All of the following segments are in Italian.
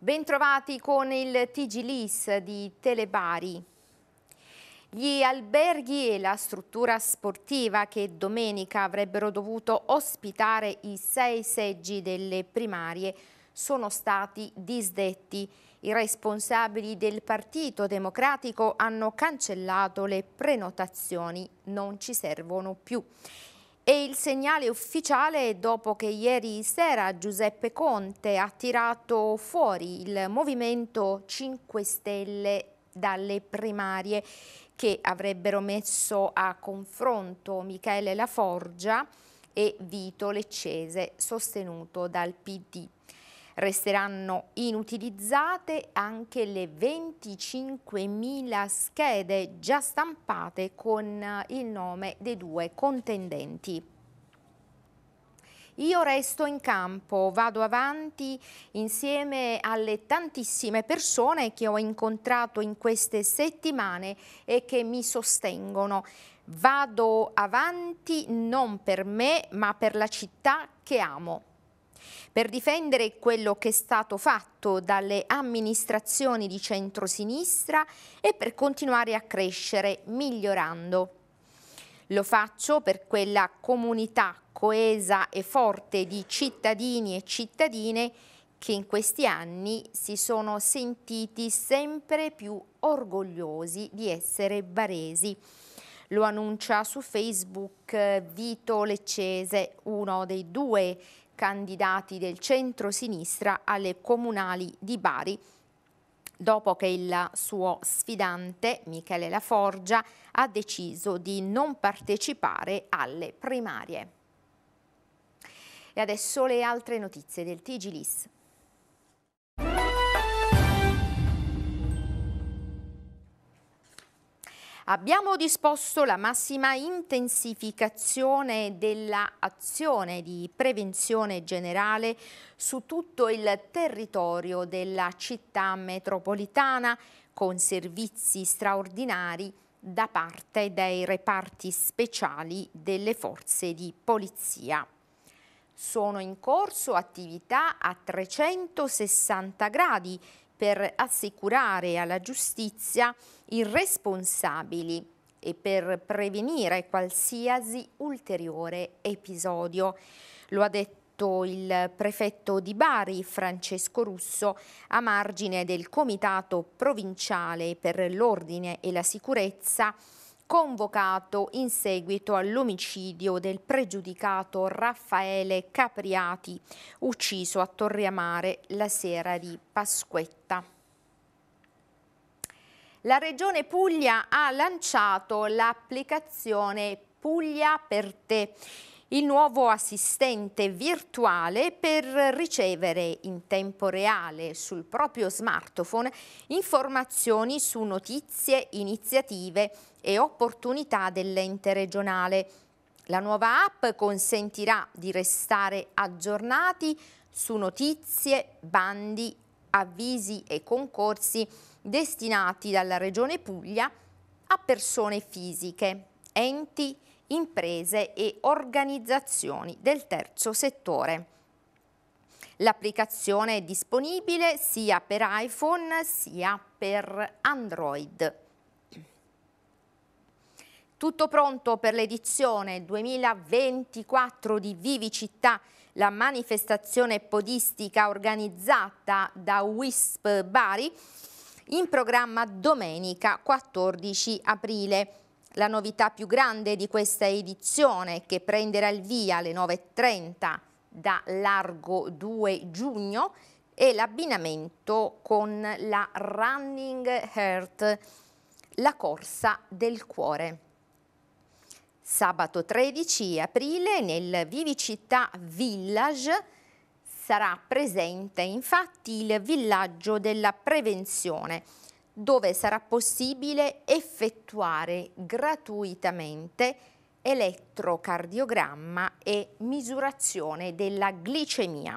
Bentrovati con il TG Lis di Telebari. Gli alberghi e la struttura sportiva che domenica avrebbero dovuto ospitare i sei seggi delle primarie sono stati disdetti. I responsabili del Partito Democratico hanno cancellato le prenotazioni, non ci servono più. È il segnale ufficiale dopo che ieri sera Giuseppe Conte ha tirato fuori il Movimento 5 Stelle dalle primarie che avrebbero messo a confronto Michele Laforgia e Vito Leccese, sostenuto dal PD. Resteranno inutilizzate anche le 25.000 schede già stampate con eh, il nome dei due contendenti. Io resto in campo, vado avanti insieme alle tantissime persone che ho incontrato in queste settimane e che mi sostengono. Vado avanti non per me, ma per la città che amo per difendere quello che è stato fatto dalle amministrazioni di centrosinistra e per continuare a crescere migliorando. Lo faccio per quella comunità coesa e forte di cittadini e cittadine che in questi anni si sono sentiti sempre più orgogliosi di essere baresi. Lo annuncia su Facebook eh, Vito Leccese, uno dei due candidati del centro-sinistra alle comunali di Bari dopo che il suo sfidante Michele Laforgia ha deciso di non partecipare alle primarie. E adesso le altre notizie del TG Lis. Abbiamo disposto la massima intensificazione dell'azione di prevenzione generale su tutto il territorio della città metropolitana con servizi straordinari da parte dei reparti speciali delle forze di polizia. Sono in corso attività a 360 gradi per assicurare alla giustizia i responsabili e per prevenire qualsiasi ulteriore episodio. Lo ha detto il prefetto di Bari Francesco Russo a margine del Comitato Provinciale per l'Ordine e la Sicurezza convocato in seguito all'omicidio del pregiudicato Raffaele Capriati, ucciso a Torriamare la sera di Pasquetta. La Regione Puglia ha lanciato l'applicazione Puglia per te il nuovo assistente virtuale per ricevere in tempo reale sul proprio smartphone informazioni su notizie, iniziative e opportunità dell'ente regionale. La nuova app consentirà di restare aggiornati su notizie, bandi, avvisi e concorsi destinati dalla Regione Puglia a persone fisiche, enti imprese e organizzazioni del terzo settore. L'applicazione è disponibile sia per iPhone sia per Android. Tutto pronto per l'edizione 2024 di Vivi Città, la manifestazione podistica organizzata da WISP Bari, in programma domenica 14 aprile. La novità più grande di questa edizione, che prenderà il via alle 9.30 da largo 2 giugno, è l'abbinamento con la Running Heart, la corsa del cuore. Sabato 13 aprile nel Vivicità Village sarà presente infatti il villaggio della prevenzione dove sarà possibile effettuare gratuitamente elettrocardiogramma e misurazione della glicemia.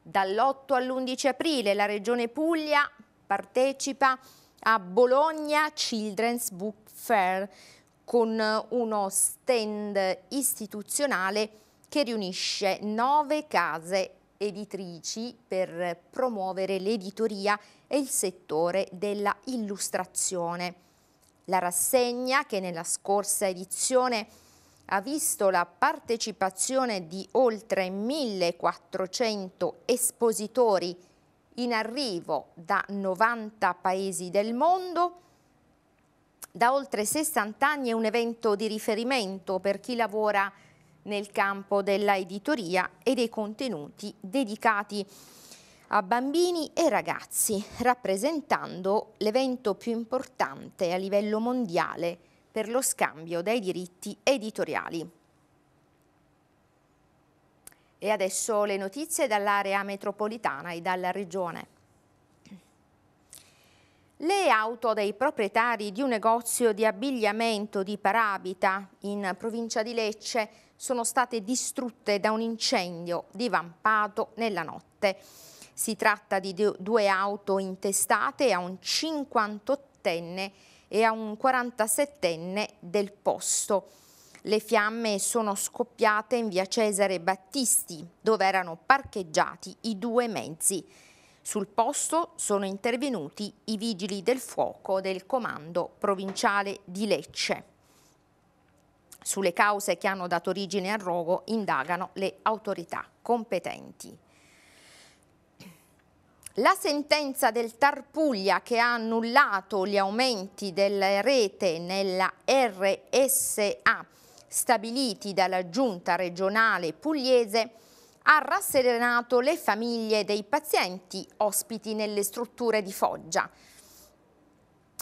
Dall'8 all'11 aprile la Regione Puglia partecipa a Bologna Children's Book Fair con uno stand istituzionale che riunisce nove case editrici per promuovere l'editoria e il settore della illustrazione. La rassegna, che nella scorsa edizione ha visto la partecipazione di oltre 1400 espositori in arrivo da 90 paesi del mondo, da oltre 60 anni è un evento di riferimento per chi lavora nel campo della editoria e dei contenuti dedicati a bambini e ragazzi, rappresentando l'evento più importante a livello mondiale per lo scambio dei diritti editoriali. E adesso le notizie dall'area metropolitana e dalla regione. Le auto dei proprietari di un negozio di abbigliamento di Parabita in provincia di Lecce sono state distrutte da un incendio divampato nella notte. Si tratta di due auto intestate a un 58enne e a un 47enne del posto. Le fiamme sono scoppiate in via Cesare Battisti, dove erano parcheggiati i due mezzi. Sul posto sono intervenuti i vigili del fuoco del comando provinciale di Lecce. Sulle cause che hanno dato origine al rogo indagano le autorità competenti. La sentenza del Tarpuglia che ha annullato gli aumenti della rete nella RSA stabiliti dalla giunta regionale pugliese ha rasserenato le famiglie dei pazienti ospiti nelle strutture di Foggia.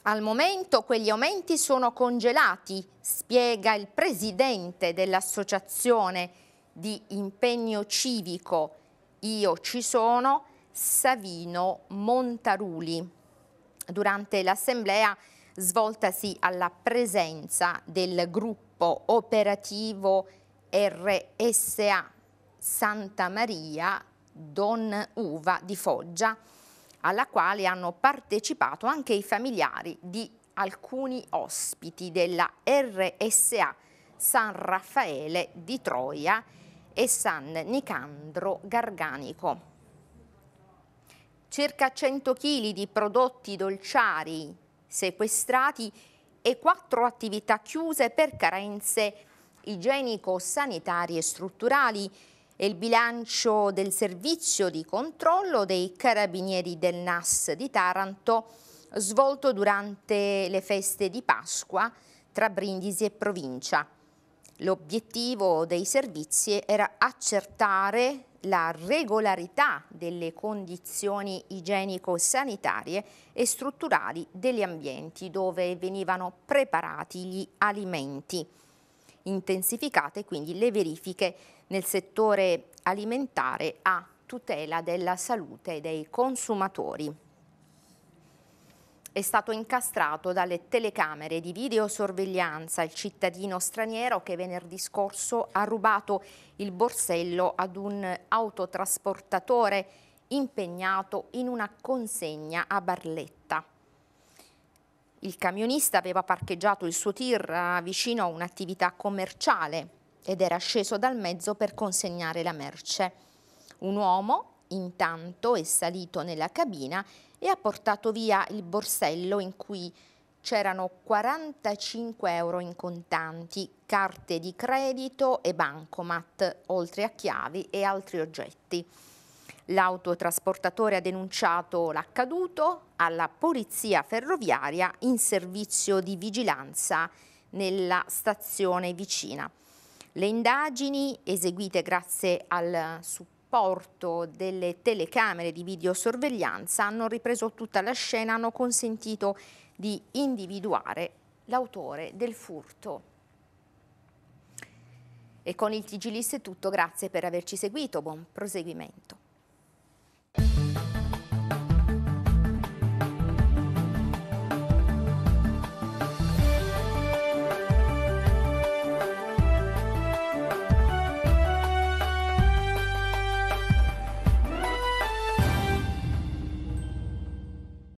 Al momento quegli aumenti sono congelati, spiega il presidente dell'associazione di impegno civico Io ci sono, Savino Montaruli, durante l'assemblea svoltasi alla presenza del gruppo operativo RSA Santa Maria Don Uva di Foggia alla quale hanno partecipato anche i familiari di alcuni ospiti della RSA San Raffaele di Troia e San Nicandro Garganico. Circa 100 kg di prodotti dolciari sequestrati e quattro attività chiuse per carenze igienico-sanitarie strutturali e il bilancio del servizio di controllo dei carabinieri del NAS di Taranto svolto durante le feste di Pasqua tra Brindisi e provincia. L'obiettivo dei servizi era accertare la regolarità delle condizioni igienico-sanitarie e strutturali degli ambienti dove venivano preparati gli alimenti intensificate quindi le verifiche nel settore alimentare a tutela della salute dei consumatori. È stato incastrato dalle telecamere di videosorveglianza il cittadino straniero che venerdì scorso ha rubato il borsello ad un autotrasportatore impegnato in una consegna a Barletta. Il camionista aveva parcheggiato il suo tir ah, vicino a un'attività commerciale ed era sceso dal mezzo per consegnare la merce. Un uomo intanto è salito nella cabina e ha portato via il borsello in cui c'erano 45 euro in contanti, carte di credito e bancomat, oltre a chiavi e altri oggetti. L'autotrasportatore ha denunciato l'accaduto alla polizia ferroviaria in servizio di vigilanza nella stazione vicina. Le indagini, eseguite grazie al supporto delle telecamere di videosorveglianza, hanno ripreso tutta la scena, hanno consentito di individuare l'autore del furto. E con il TG List è tutto, grazie per averci seguito, buon proseguimento.